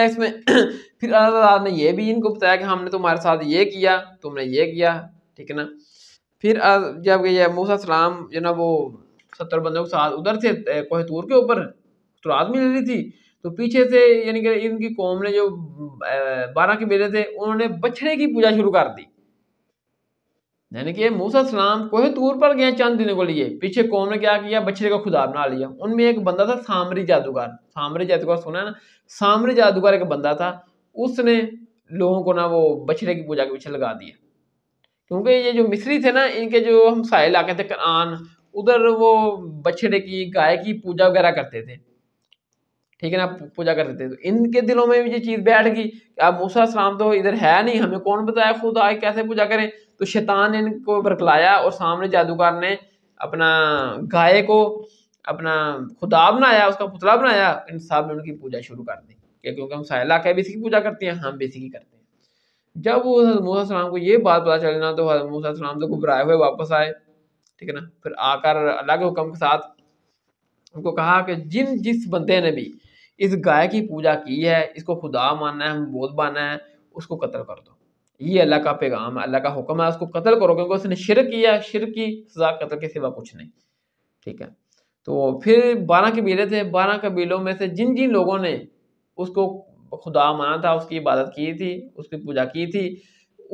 है इसमें फिर अल्लाह ताला ने ये भी इनको बताया कि हमने तुम्हारे साथ ये किया तुमने ये किया ठीक है ना फिर जब ये मूसा सलाम जो ना वो सत्तर बंदों के साथ उधर से कोहतूर के ऊपर तुरात मिल रही थी तो पीछे से यानी कि इनकी कौम ने जो बारह के बेटे थे उन्होंने बछड़े की पूजा शुरू कर दी यानी कि मूसा सलाम कोहे तूर पर गए चंद दिनों को लिए पीछे कौम ने क्या किया बछड़े का खुदा बना लिया उनमें एक बंदा था सामरी जादूगर सामरी जादूगर सुना है ना सामरी जादूगर एक बंदा था उसने लोगों को ना वो बछड़े की पूजा के पीछे लगा दिया क्योंकि ये जो मिस्री थे ना इनके जो हम साहिल इलाके थे करान उधर वो बछड़े की गाय की पूजा वगैरह करते थे ठीक है ना पूजा कर देते तो इनके दिलों में भी ये चीज़ बैठ गई कि अब मूसा सलाम तो इधर है नहीं हमें कौन बताया खुद आए कैसे पूजा करें तो शैतान ने इनको बरकलाया और सामने जादूगर ने अपना गाय को अपना खुदा बनाया उसका पुतला बनाया इन साहब ने उनकी पूजा शुरू कर दी क्योंकि हम सारे इलाके भी इसकी पूजा करते हैं हम भी इसी की करते हैं जब वो हजरत मूसा सलाम को ये बात पता चलना ना तो हजरत मूसा सलाम तो घबराए हुए वापस आए ठीक है ना फिर आकर अलग हुक्म के साथ उनको कहा कि जिन जिस बंदे ने भी इस गाय की पूजा की है इसको खुदा मानना है बोध मानना है उसको कत्ल कर दो ये अल्लाह का पैगाम है अल्लाह का हुक्म है उसको कत्ल करो क्योंकि उसने शिर किया शिर की सजा कत्ल के सिवा कुछ नहीं ठीक है तो फिर बारह कबीले थे बारह कबीलों में से जिन जिन लोगों ने उसको खुदा माना था उसकी इबादत की थी उसकी पूजा की थी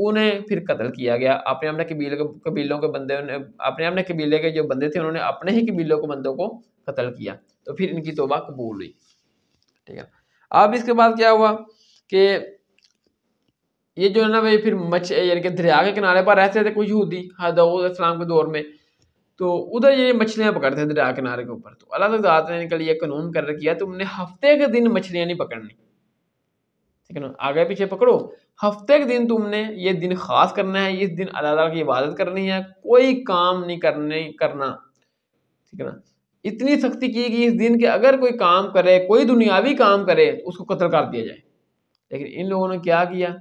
उन्हें फिर कत्ल किया गया अपने अपने कबीले कबीलों के बंदे ने अपने अपने कबीले के जो बंदे थे उन्होंने अपने ही कबीलों के बंदों को कत्ल किया तो फिर इनकी तोबा कबूल हुई ठीक है अब इसके बाद क्या हुआ कि ये जो है ना भाई फिर मच यानी कि दरिया के किनारे पर रहते थे कुछ यहूदी हदाउदलाम हाँ, के दौर में तो उधर ये मछलियाँ पकड़ते थे दरिया किनारे के ऊपर तो अल्लाह तला ने निकल ये कानून कर रखी है तुमने हफ्ते के दिन मछलियाँ नहीं पकड़नी ठीक है ना आगे पीछे पकड़ो हफ्ते के दिन तुमने ये दिन खास करना है इस दिन अल्लाह की इबादत करनी है कोई काम नहीं करने करना ठीक है ना इतनी सख्ती की कि इस दिन के अगर कोई काम करे कोई दुनियावी काम करे तो उसको कत्ल कर दिया जाए लेकिन इन लोगों ने क्या किया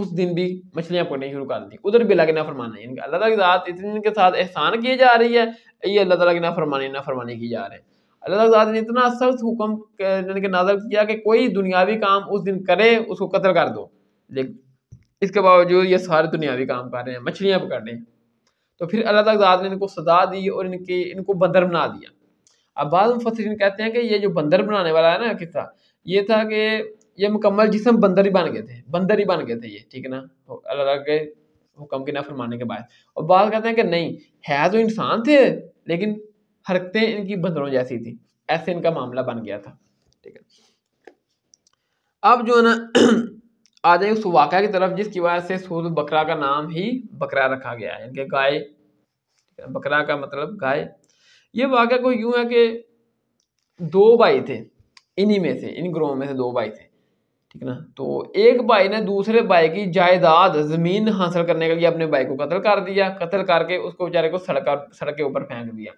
उस दिन भी मछलियां पकड़नी शुरू कर दी उधर भी अल्लाह ना फरमाना इनका अल्लाह ताला की साथ इतने इनके साथ एहसान किए जा रही है ये अल्लाह ताला की ना फरमानी की जा रहे हैं अल्लाह ताला ने इतना सख्त हुक्म के नाजर किया कि कोई दुनियावी काम उस दिन करे उसको कत्ल कर दो लेकिन इसके बावजूद ये सारे दुनियावी काम कर रहे हैं मछलियाँ पकड़ रहे हैं तो फिर अल्लाह तक ने इनको सजा दी और इनके इनको बंदर बना दिया अब बाद मुफसरीन कहते हैं कि ये जो बंदर बनाने वाला है ना किस्सा ये था कि ये मुकम्मल जिसम बंदर ही बन गए थे बंदर ही बन गए थे ये ठीक है ना तो अल्लाह के हुक्म के ना फरमाने के बाद और बाद कहते हैं कि नहीं है तो इंसान थे लेकिन हरकतें इनकी बंदरों जैसी थी ऐसे इनका मामला बन गया था ठीक है अब जो है ना जाए उस वाक़ा की तरफ जिसकी वजह से सूद बकरा का नाम ही बकरा रखा गया है इनके गाय बकरा का मतलब गाय ये वाक्य को यूं है कि दो भाई थे इन्हीं में से इन ग्रोह में से दो भाई थे ठीक ना तो एक भाई ने दूसरे भाई की जायदाद ज़मीन हासिल करने के लिए अपने भाई को कत्ल कर दिया कत्ल करके उसको बेचारे को सड़क सड़क के ऊपर फेंक दिया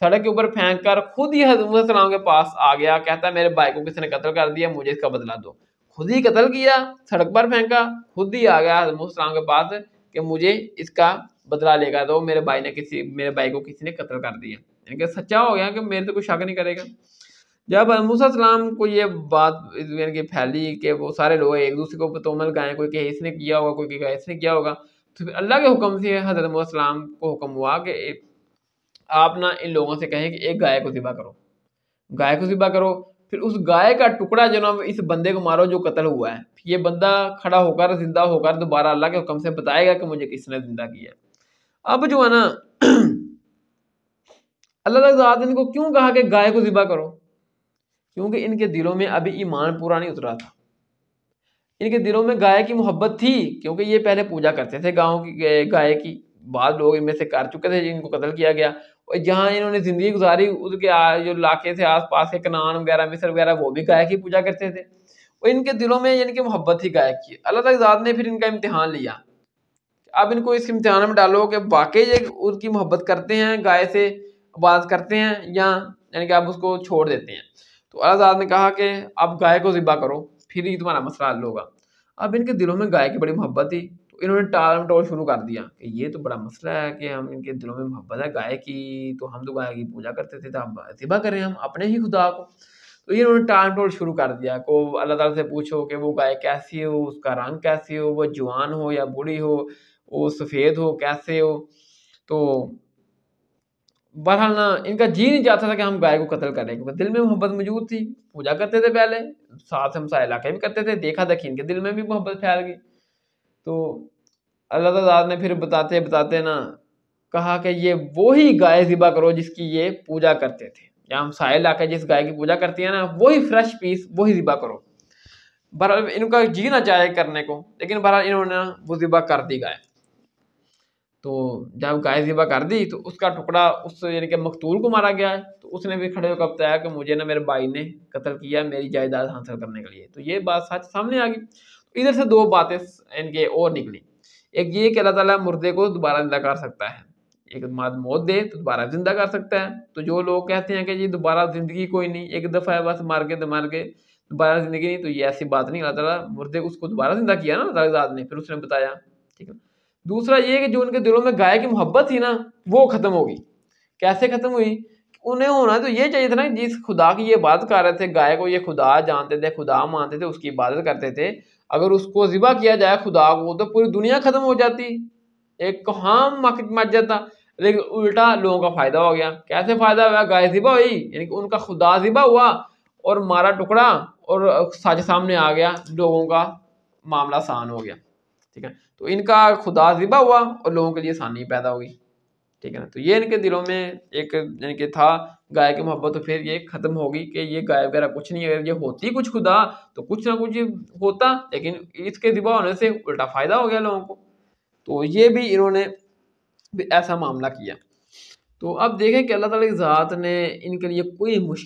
सड़क के ऊपर फेंक कर खुद ही हजूम के पास आ गया कहता है मेरे भाई को किसी ने कत्ल कर दिया मुझे इसका बदला दो खुद ही कत्ल किया सड़क पर फेंका खुद ही आ गया हजमोसलाम के पास कि मुझे इसका बदला लेगा तो मेरे भाई ने किसी मेरे भाई को किसी ने कत्ल कर दिया यानी कि सच्चा हो गया कि मेरे तो कोई शक नहीं करेगा जब सलाम को ये बात यानी कि फैली कि वो सारे लोग एक दूसरे को तोमल गए कोई कहे इसने किया होगा कोई कहे इसने किया होगा तो फिर अल्लाह के हुक्म से हज़रत मूसम को हुक्म हुआ कि आप ना इन लोगों से कहें कि एक गाय को ज़िबा करो गाय को ज़िबा करो फिर उस गाय का टुकड़ा ना इस बंदे को मारो जो कत्ल हुआ है ये बंदा खड़ा होकर जिंदा होकर दोबारा अल्लाह के हुक्म से बताएगा कि मुझे किसने जिंदा किया अब जो है ना अल्लाह ने क्यों कहा कि गाय को ज़िबा करो क्योंकि इनके दिलों में अभी ईमान पूरा नहीं उतरा था इनके दिलों में गाय की मोहब्बत थी क्योंकि ये पहले पूजा करते थे गाँव की गाय की बाद लोग इनमें से कर चुके थे जिनको कत्ल किया गया और जहाँ इन्होंने ज़िंदगी गुजारी उसके जो इलाके थे आस पास के कनान वगैरह मिसर वगैरह वो भी गायक की पूजा करते थे और इनके दिलों में यानी कि मोहब्बत ही गायक की अल्लाह तजाद ने फिर इनका इम्तहान लिया अब इनको इस इम्तहान में डालो कि वाकई ये उनकी मोहब्बत करते हैं गाय से बात करते हैं या यानी कि आप उसको छोड़ देते हैं तो अल्लाह ने कहा कि आप गाय को ज़िबा करो फिर ही तुम्हारा मसला हल होगा अब इनके दिलों में गाय की बड़ी मोहब्बत थी तो इन्होंने टाल टोल शुरू कर दिया कि ये तो बड़ा मसला है कि हम इनके दिलों में मोहब्बत है गाय की तो हम तो गाय की पूजा करते थे तो हम इतबा करें हम अपने ही खुदा को तो ये इन्होंने टाल मटोल शुरू कर दिया को अल्लाह ताला से पूछो कि वो गाय कैसी हो उसका रंग कैसे हो वो जवान हो या बूढ़ी हो वो सफ़ेद हो कैसे हो तो बहरहाल ना इनका जी नहीं चाहता था कि हम गाय को कत्ल करें क्योंकि दिल में मोहब्बत मौजूद थी पूजा करते थे पहले साथ हम सारे इलाके भी करते थे देखा देखी इनके दिल में भी मोहब्बत फैल गई तो अल्लाह ताला ने फिर बताते बताते ना कहा कि ये वही गाय ज़िबा करो जिसकी ये पूजा करते थे या हम साहिल आकर जिस गाय की पूजा करती है ना वही फ्रेश पीस वही ज़िबा करो बहरहाल इनका जी ना चाहे करने को लेकिन बहरहाल इन्होंने वो ज़िबा कर दी गाय तो जब गाय ज़िबा कर दी तो उसका टुकड़ा उस यानी कि मकतूल को मारा गया है तो उसने भी खड़े होकर बताया कि मुझे ना मेरे भाई ने कत्ल किया मेरी जायदाद हासिल करने के लिए तो ये बात सच सामने आ गई इधर से दो बातें इनके और निकली एक ये कि अल्लाह ताला मुर्दे को दोबारा जिंदा कर सकता है एक माद मौत दे तो दोबारा जिंदा कर सकता है तो जो लोग कहते हैं कि जी दोबारा ज़िंदगी कोई नहीं एक दफ़ा है बस मार के मार के दोबारा ज़िंदगी नहीं तो ये ऐसी बात नहीं अल्लाह ताला मुर्दे को उसको दोबारा ज़िंदा किया ना अल्लाह ने फिर उसने बताया ठीक है दूसरा ये कि जो उनके दिलों में गाय की मोहब्बत थी ना वो ख़त्म होगी कैसे ख़त्म हुई उन्हें होना तो ये चाहिए था ना जिस खुदा की ये बात कर रहे थे गाय को ये खुदा जानते थे खुदा मानते थे उसकी इबादत करते थे अगर उसको ज़िबा किया जाए खुदा को तो पूरी दुनिया ख़त्म हो जाती एक कहाम मच जाता लेकिन उल्टा लोगों का फ़ायदा हो गया कैसे फ़ायदा हुआ गाय ज़िबा हुई यानी कि उनका खुदा ज़िबा हुआ और मारा टुकड़ा और साझे सामने आ गया लोगों का मामला आसान हो गया ठीक है तो इनका खुदा ज़िबा हुआ और लोगों के लिए आसानी पैदा हो गई ठीक है ना तो ये इनके दिलों में एक यानी कि था गाय की मोहब्बत तो फिर ये ख़त्म होगी कि ये गाय वगैरह कुछ नहीं अगर ये होती कुछ खुदा तो कुछ ना कुछ होता लेकिन इसके दिबा होने से उल्टा फ़ायदा हो गया लोगों को तो ये भी इन्होंने ऐसा मामला किया तो अब देखें कि अल्लाह ताला की ज़ात ने इनके लिए कोई मुश्किल